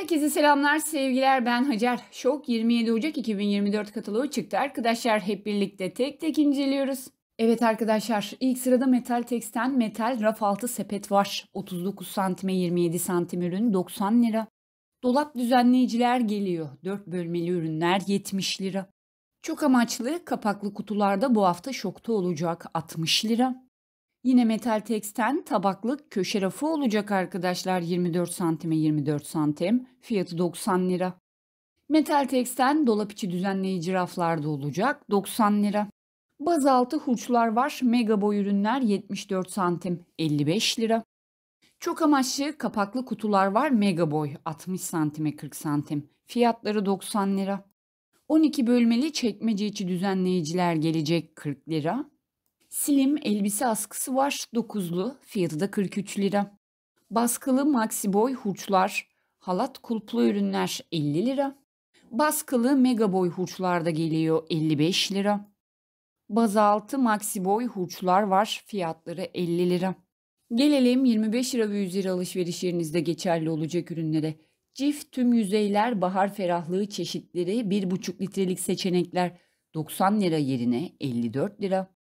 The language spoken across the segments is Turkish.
Herkese selamlar, sevgiler. Ben Hacer. Şok 27 Ocak 2024 kataloğu çıktı. Arkadaşlar hep birlikte tek tek inceliyoruz. Evet arkadaşlar ilk sırada metal teksten metal raf altı sepet var. 39 santime 27 santim ürün 90 lira. Dolap düzenleyiciler geliyor. 4 bölmeli ürünler 70 lira. Çok amaçlı kapaklı kutularda bu hafta şokta olacak 60 lira. Yine metal teksten tabaklık köşe rafı olacak arkadaşlar 24 santime 24 santim fiyatı 90 lira. Metal teksten dolap içi düzenleyici raflarda olacak 90 lira. Bazaltı hurçlar var mega boy ürünler 74 santim 55 lira. Çok amaçlı kapaklı kutular var mega boy 60 santime 40 santim fiyatları 90 lira. 12 bölmeli çekmece içi düzenleyiciler gelecek 40 lira. Slim elbise askısı var 9'lu fiyatı da 43 lira. Baskılı maxi boy hurçlar, halat kulplu ürünler 50 lira. Baskılı mega boy hurçlar da geliyor 55 lira. Bazaltı maxi boy hurçlar var fiyatları 50 lira. Gelelim 25 lira ve 100 lira alışverişlerinizde geçerli olacak ürünlere. Cif tüm yüzeyler bahar ferahlığı çeşitleri 1,5 litrelik seçenekler 90 lira yerine 54 lira.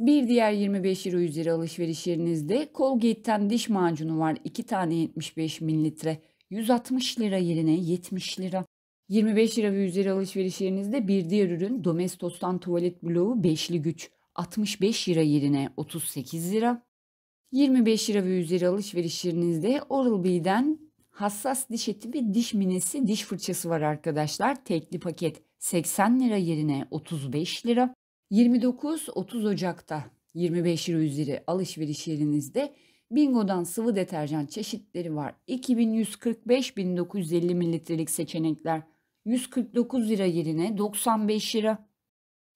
Bir diğer 25 euro üzeri alışveriş yerinizde Colgate'ten diş macunu var. 2 tane 75 mililitre. 160 lira yerine 70 lira. 25 lira ve üzeri alışveriş yerinizde bir diğer ürün Domestos'tan tuvalet bloğu beşli güç. 65 lira yerine 38 lira. 25 lira ve üzeri alışveriş yerinizde Oral-B'den hassas diş eti ve diş minesi diş fırçası var arkadaşlar. Tekli paket 80 lira yerine 35 lira. 29-30 Ocak'ta 25 lira üzeri alışveriş yerinizde Bingo'dan sıvı deterjan çeşitleri var. 2145-1950 mililitrelik seçenekler 149 lira yerine 95 lira.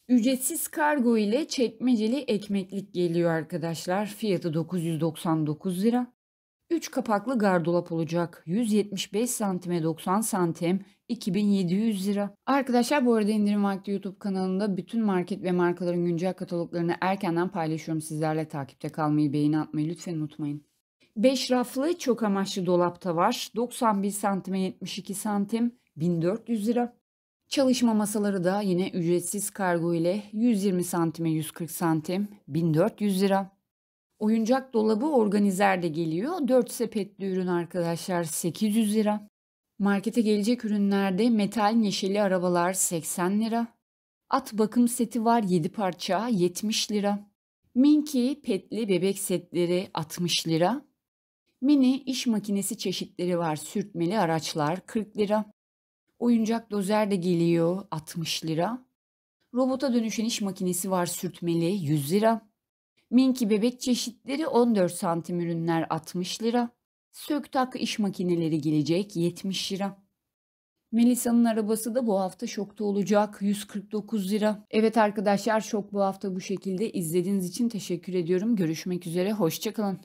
Ücretsiz kargo ile çekmeceli ekmeklik geliyor arkadaşlar. Fiyatı 999 lira. 3 kapaklı gardırop olacak. 175 santime 90 santim 2700 lira. Arkadaşlar bu arada indirim vakti YouTube kanalında bütün market ve markaların güncel kataloglarını erkenden paylaşıyorum. Sizlerle takipte kalmayı, beğeni atmayı lütfen unutmayın. 5 raflı çok amaçlı dolapta var. 91 santime 72 santim 1400 lira. Çalışma masaları da yine ücretsiz kargo ile 120 santime 140 santim 1400 lira. Oyuncak dolabı organizer de geliyor. 4 sepetli ürün arkadaşlar 800 lira. Markete gelecek ürünlerde metal neşeli arabalar 80 lira. At bakım seti var 7 parça 70 lira. Minky petli bebek setleri 60 lira. Mini iş makinesi çeşitleri var sürtmeli araçlar 40 lira. Oyuncak dozer de geliyor 60 lira. Robota dönüşen iş makinesi var sürtmeli 100 lira. Minki bebek çeşitleri 14 santim ürünler 60 lira. Söktak iş makineleri gelecek 70 lira. Melisa'nın arabası da bu hafta şokta olacak. 149 lira. Evet arkadaşlar şok bu hafta bu şekilde. İzlediğiniz için teşekkür ediyorum. Görüşmek üzere. Hoşçakalın.